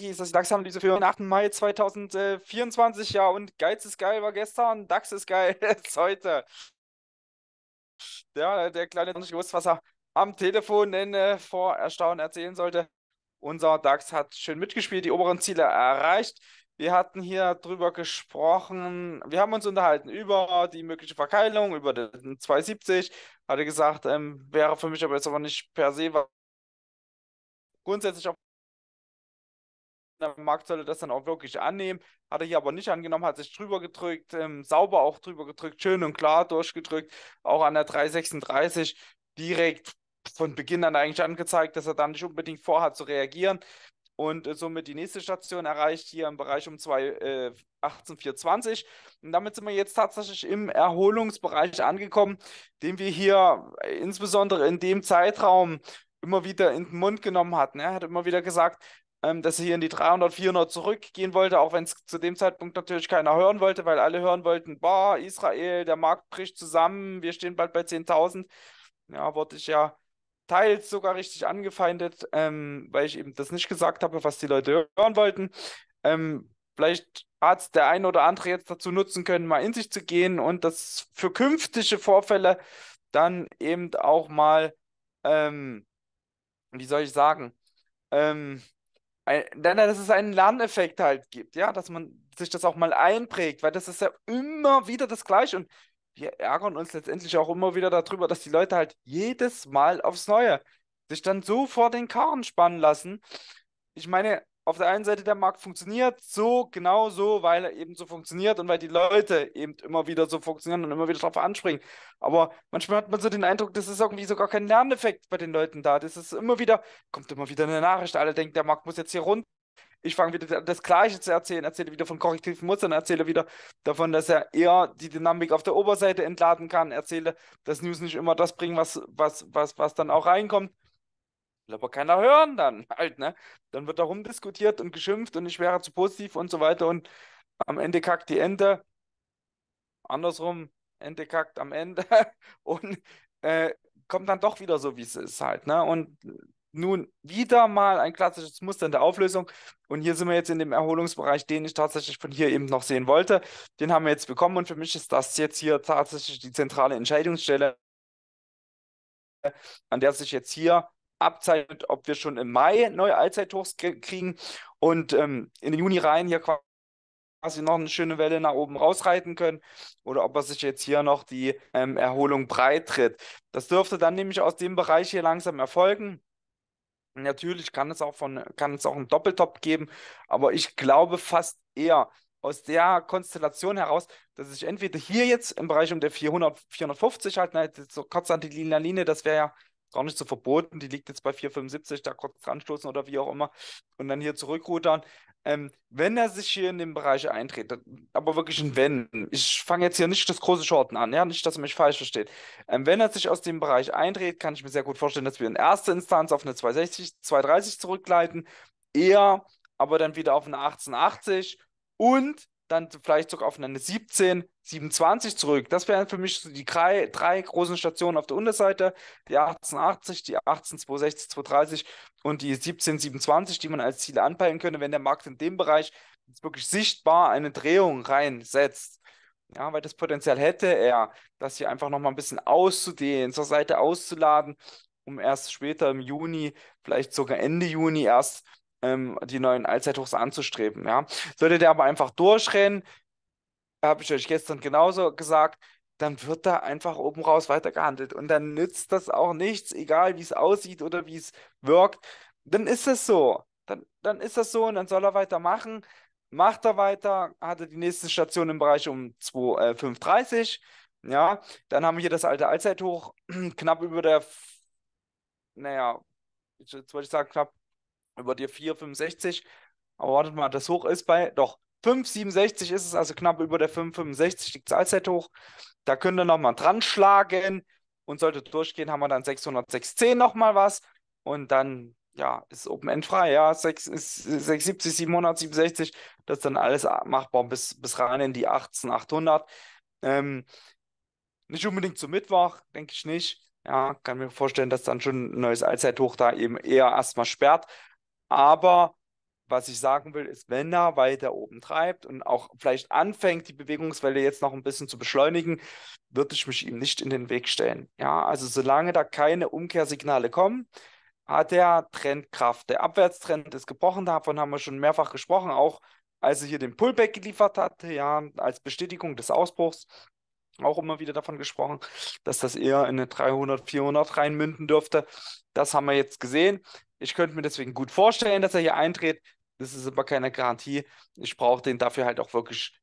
ist das dax diese für den 8. Mai 2024. Ja, und Geiz ist geil war gestern, DAX ist geil ist heute. Ja, der kleine hat nicht gewusst, was er am Telefon denn äh, vor Erstaunen erzählen sollte. Unser DAX hat schön mitgespielt, die oberen Ziele erreicht. Wir hatten hier drüber gesprochen, wir haben uns unterhalten über die mögliche Verkeilung, über den 270. Hatte gesagt, ähm, wäre für mich aber jetzt aber nicht per se was grundsätzlich auf der Markt sollte das dann auch wirklich annehmen. Hat er hier aber nicht angenommen, hat sich drüber gedrückt, ähm, sauber auch drüber gedrückt, schön und klar durchgedrückt, auch an der 336 direkt von Beginn an eigentlich angezeigt, dass er dann nicht unbedingt vorhat zu reagieren und äh, somit die nächste Station erreicht hier im Bereich um 2, äh, 18, 420. Und damit sind wir jetzt tatsächlich im Erholungsbereich angekommen, den wir hier äh, insbesondere in dem Zeitraum immer wieder in den Mund genommen hatten. Ne? Er hat immer wieder gesagt, ähm, dass er hier in die 300, 400 zurückgehen wollte, auch wenn es zu dem Zeitpunkt natürlich keiner hören wollte, weil alle hören wollten, boah, Israel, der Markt bricht zusammen, wir stehen bald bei 10.000. Ja, wurde ich ja teils sogar richtig angefeindet, ähm, weil ich eben das nicht gesagt habe, was die Leute hören wollten. Ähm, vielleicht hat es der ein oder andere jetzt dazu nutzen können, mal in sich zu gehen und das für künftige Vorfälle dann eben auch mal, ähm, wie soll ich sagen, ähm, ein, dass es einen Lerneffekt halt gibt, ja, dass man sich das auch mal einprägt, weil das ist ja immer wieder das Gleiche und wir ärgern uns letztendlich auch immer wieder darüber, dass die Leute halt jedes Mal aufs Neue sich dann so vor den Karren spannen lassen. Ich meine, auf der einen Seite der Markt funktioniert, so genau so, weil er eben so funktioniert und weil die Leute eben immer wieder so funktionieren und immer wieder darauf anspringen. Aber manchmal hat man so den Eindruck, das ist irgendwie sogar kein Lerneffekt bei den Leuten da. Das ist immer wieder, kommt immer wieder eine Nachricht, alle denken, der Markt muss jetzt hier runter. Ich fange wieder das Gleiche zu erzählen, erzähle wieder von korrektiven Mustern, erzähle wieder davon, dass er eher die Dynamik auf der Oberseite entladen kann, erzähle, dass News nicht immer das bringen, was, was, was, was dann auch reinkommt Will aber keiner hören dann halt, ne? Dann wird da rumdiskutiert und geschimpft und ich wäre zu positiv und so weiter und am Ende kackt die Ente. Andersrum, Ente kackt am Ende und äh, kommt dann doch wieder so, wie es ist halt, ne? Und nun wieder mal ein klassisches Muster in der Auflösung. Und hier sind wir jetzt in dem Erholungsbereich, den ich tatsächlich von hier eben noch sehen wollte. Den haben wir jetzt bekommen und für mich ist das jetzt hier tatsächlich die zentrale Entscheidungsstelle, an der sich jetzt hier abzeichnet, ob wir schon im Mai neue Allzeithochs kriegen und ähm, in den Juni rein hier quasi noch eine schöne Welle nach oben rausreiten können oder ob er sich jetzt hier noch die ähm, Erholung breit tritt. Das dürfte dann nämlich aus dem Bereich hier langsam erfolgen. Natürlich kann es auch von kann es auch einen Doppeltop geben, aber ich glaube fast eher aus der Konstellation heraus, dass ich entweder hier jetzt im Bereich um der 400 450 halt ne, so kurz an die Linie, das wäre ja gar nicht so verboten. Die liegt jetzt bei 4,75, da kurz dran stoßen oder wie auch immer und dann hier zurückrudern. Ähm, wenn er sich hier in den Bereich eintritt, aber wirklich ein Wenn, ich fange jetzt hier nicht das große Shorten an, ja, nicht, dass er mich falsch versteht. Ähm, wenn er sich aus dem Bereich eintritt, kann ich mir sehr gut vorstellen, dass wir in erster Instanz auf eine 260, 230 zurückgleiten, eher aber dann wieder auf eine 1880 und dann vielleicht sogar auf eine 17, 27 zurück. Das wären für mich so die drei, drei großen Stationen auf der Unterseite, die 1880, die 18, 260, 230 und die 17, 27, die man als Ziele anpeilen könnte, wenn der Markt in dem Bereich wirklich sichtbar eine Drehung reinsetzt. Ja, weil das Potenzial hätte er, das hier einfach nochmal ein bisschen auszudehnen, zur Seite auszuladen, um erst später im Juni, vielleicht sogar Ende Juni erst ähm, die neuen Allzeithochs anzustreben. Ja? Solltet ihr aber einfach durchrennen, habe ich euch gestern genauso gesagt, dann wird da einfach oben raus weiter gehandelt. Und dann nützt das auch nichts, egal wie es aussieht oder wie es wirkt. Dann ist es so. Dann, dann ist das so und dann soll er weitermachen. Macht er weiter, hat er die nächste Station im Bereich um 2,530. Äh, ja, dann haben wir hier das alte Allzeithoch, knapp über der, naja, jetzt wollte ich sagen, knapp über die 4,65. Aber wartet mal, das Hoch ist bei, doch, 5,67 ist es, also knapp über der 5,65 liegt das Allzeithoch. Da könnt ihr nochmal dran schlagen und sollte durchgehen, haben wir dann 606,10 nochmal was. Und dann, ja, ist Open End frei, ja, 6, ist 670, 767, das ist dann alles machbar bis, bis rein in die 18,800. Ähm, nicht unbedingt zum Mittwoch, denke ich nicht. Ja, kann mir vorstellen, dass dann schon ein neues Allzeithoch da eben eher erstmal sperrt. Aber was ich sagen will, ist, wenn er weiter oben treibt und auch vielleicht anfängt, die Bewegungswelle jetzt noch ein bisschen zu beschleunigen, würde ich mich ihm nicht in den Weg stellen. Ja, also solange da keine Umkehrsignale kommen, hat er Trendkraft. Der Abwärtstrend ist gebrochen, davon haben wir schon mehrfach gesprochen, auch als er hier den Pullback geliefert hat, ja, als Bestätigung des Ausbruchs, auch immer wieder davon gesprochen, dass das eher in eine 300, 400 reinmünden dürfte. Das haben wir jetzt gesehen. Ich könnte mir deswegen gut vorstellen, dass er hier eintritt. Das ist aber keine Garantie. Ich brauche den dafür halt auch wirklich,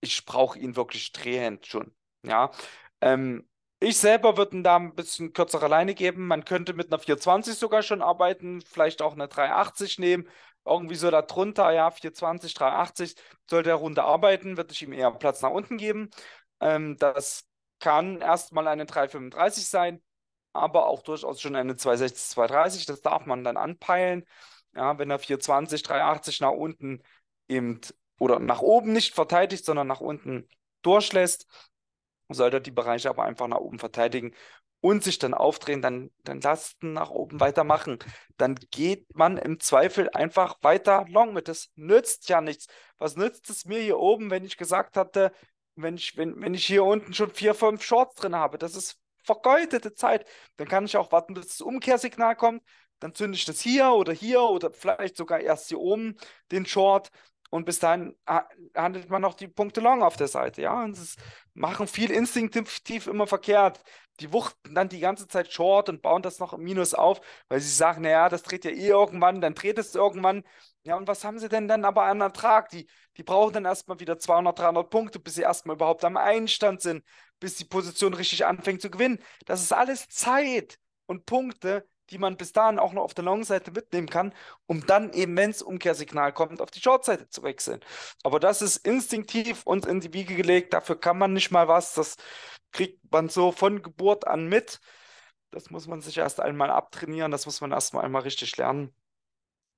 ich brauche ihn wirklich drehend schon. Ja. Ähm, ich selber würde ihn da ein bisschen kürzere Leine geben. Man könnte mit einer 420 sogar schon arbeiten, vielleicht auch eine 380 nehmen. Irgendwie so da drunter. ja, 420, 380. Sollte er runter arbeiten, würde ich ihm eher Platz nach unten geben. Ähm, das kann erstmal eine 335 sein aber auch durchaus schon eine 260, 230. Das darf man dann anpeilen. Ja, wenn er 420, 380 nach unten eben oder nach oben nicht verteidigt, sondern nach unten durchlässt, sollte er die Bereiche aber einfach nach oben verteidigen und sich dann aufdrehen, dann, dann lasten nach oben weitermachen. Dann geht man im Zweifel einfach weiter long mit. Das nützt ja nichts. Was nützt es mir hier oben, wenn ich gesagt hatte, wenn ich, wenn, wenn ich hier unten schon vier, fünf Shorts drin habe? Das ist vergeudete Zeit. Dann kann ich auch warten, bis das Umkehrsignal kommt. Dann zünde ich das hier oder hier oder vielleicht sogar erst hier oben den Short. Und bis dahin handelt man noch die Punkte long auf der Seite. Ja, und das machen viel instinktiv immer verkehrt. Die wuchten dann die ganze Zeit short und bauen das noch im Minus auf, weil sie sagen, naja, das dreht ja eh irgendwann, dann dreht es irgendwann. Ja, und was haben sie denn dann aber an Ertrag? Die, die brauchen dann erstmal wieder 200, 300 Punkte, bis sie erstmal überhaupt am Einstand sind bis die Position richtig anfängt zu gewinnen. Das ist alles Zeit und Punkte, die man bis dahin auch noch auf der Long-Seite mitnehmen kann, um dann eben, wenn es Umkehrsignal kommt, auf die Short-Seite zu wechseln. Aber das ist instinktiv uns in die Wiege gelegt. Dafür kann man nicht mal was. Das kriegt man so von Geburt an mit. Das muss man sich erst einmal abtrainieren. Das muss man erst mal einmal richtig lernen,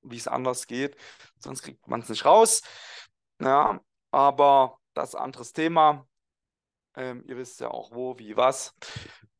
wie es anders geht. Sonst kriegt man es nicht raus. Ja, aber das ist anderes Thema. Ähm, ihr wisst ja auch wo, wie, was.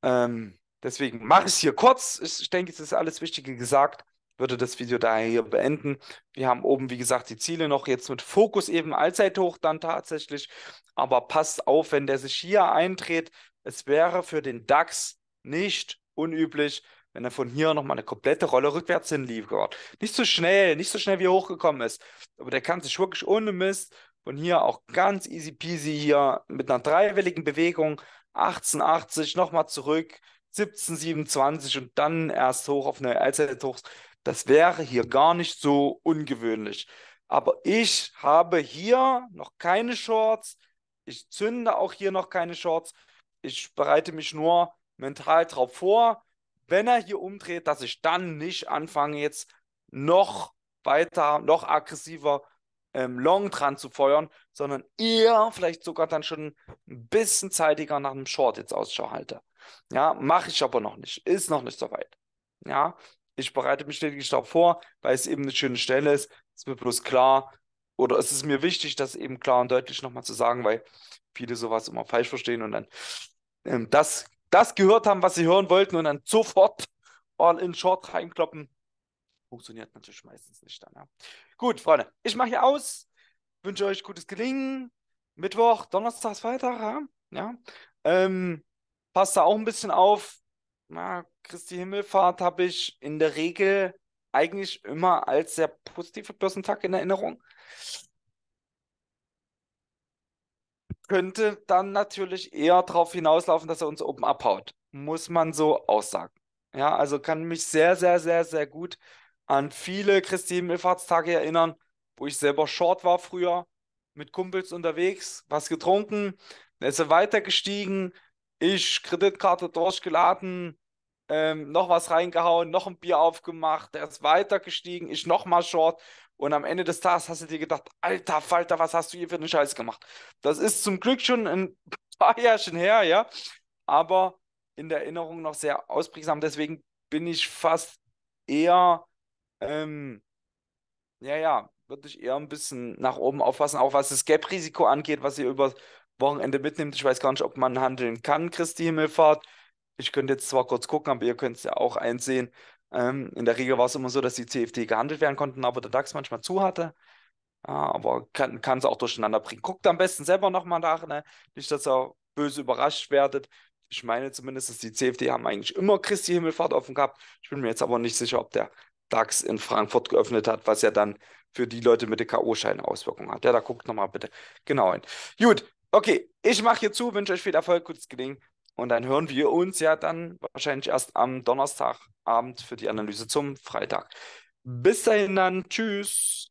Ähm, deswegen mache ich es hier kurz. Ich, ich denke, es ist alles Wichtige gesagt. Würde das Video daher hier beenden. Wir haben oben, wie gesagt, die Ziele noch jetzt mit Fokus eben allzeit hoch dann tatsächlich. Aber passt auf, wenn der sich hier eintritt. Es wäre für den DAX nicht unüblich, wenn er von hier nochmal eine komplette Rolle rückwärts hinliefert. Nicht so schnell, nicht so schnell wie er hochgekommen ist. Aber der kann sich wirklich ohne Mist von hier auch ganz easy peasy hier mit einer dreiwilligen Bewegung 1880 nochmal zurück, 1727 und dann erst hoch auf eine Allzeithochs. Das wäre hier gar nicht so ungewöhnlich. Aber ich habe hier noch keine Shorts. Ich zünde auch hier noch keine Shorts. Ich bereite mich nur mental drauf vor, wenn er hier umdreht, dass ich dann nicht anfange, jetzt noch weiter, noch aggressiver ähm, Long dran zu feuern, sondern eher vielleicht sogar dann schon ein bisschen zeitiger nach einem Short jetzt Ausschau halte. Ja, mache ich aber noch nicht. Ist noch nicht so weit. Ja, ich bereite mich lediglich darauf vor, weil es eben eine schöne Stelle ist. Ist mir bloß klar, oder es ist mir wichtig, das eben klar und deutlich nochmal zu sagen, weil viele sowas immer falsch verstehen und dann ähm, das, das gehört haben, was sie hören wollten und dann sofort all in Short reinkloppen funktioniert natürlich meistens nicht dann. Ja. Gut, Freunde, ich mache hier aus. Wünsche euch gutes Gelingen. Mittwoch, Donnerstag, Freitag, ja. ja. Ähm, passt da auch ein bisschen auf. Na, Christi Himmelfahrt habe ich in der Regel eigentlich immer als sehr positiver Börsentag in Erinnerung. Könnte dann natürlich eher darauf hinauslaufen, dass er uns oben abhaut. Muss man so aussagen. Ja, also kann mich sehr, sehr, sehr, sehr gut an viele Christi Himmelfahrtstage erinnern, wo ich selber short war früher, mit Kumpels unterwegs, was getrunken, dann ist er weitergestiegen, ich Kreditkarte durchgeladen, ähm, noch was reingehauen, noch ein Bier aufgemacht, der ist weitergestiegen, ich nochmal short und am Ende des Tages hast du dir gedacht, alter Falter, was hast du hier für einen Scheiß gemacht? Das ist zum Glück schon ein paar Jahrchen her, ja, aber in der Erinnerung noch sehr ausprägsam, deswegen bin ich fast eher ähm, ja, ja, würde ich eher ein bisschen nach oben aufpassen, auch was das Gap-Risiko angeht, was ihr über Wochenende mitnimmt. Ich weiß gar nicht, ob man handeln kann, Christi Himmelfahrt. Ich könnte jetzt zwar kurz gucken, aber ihr könnt es ja auch einsehen. Ähm, in der Regel war es immer so, dass die CFD gehandelt werden konnten, aber der DAX manchmal zu hatte. Ja, aber kann es auch durcheinander bringen. Guckt am besten selber nochmal nach, ne? nicht, dass ihr böse überrascht werdet. Ich meine zumindest, dass die CFD haben eigentlich immer Christi Himmelfahrt offen gehabt. Ich bin mir jetzt aber nicht sicher, ob der DAX in Frankfurt geöffnet hat, was ja dann für die Leute mit den K.O.-Scheinen Auswirkungen hat. Ja, da guckt nochmal bitte genau hin. Gut, okay, ich mache hier zu, wünsche euch viel Erfolg, gutes Gelingen und dann hören wir uns ja dann wahrscheinlich erst am Donnerstagabend für die Analyse zum Freitag. Bis dahin dann, tschüss.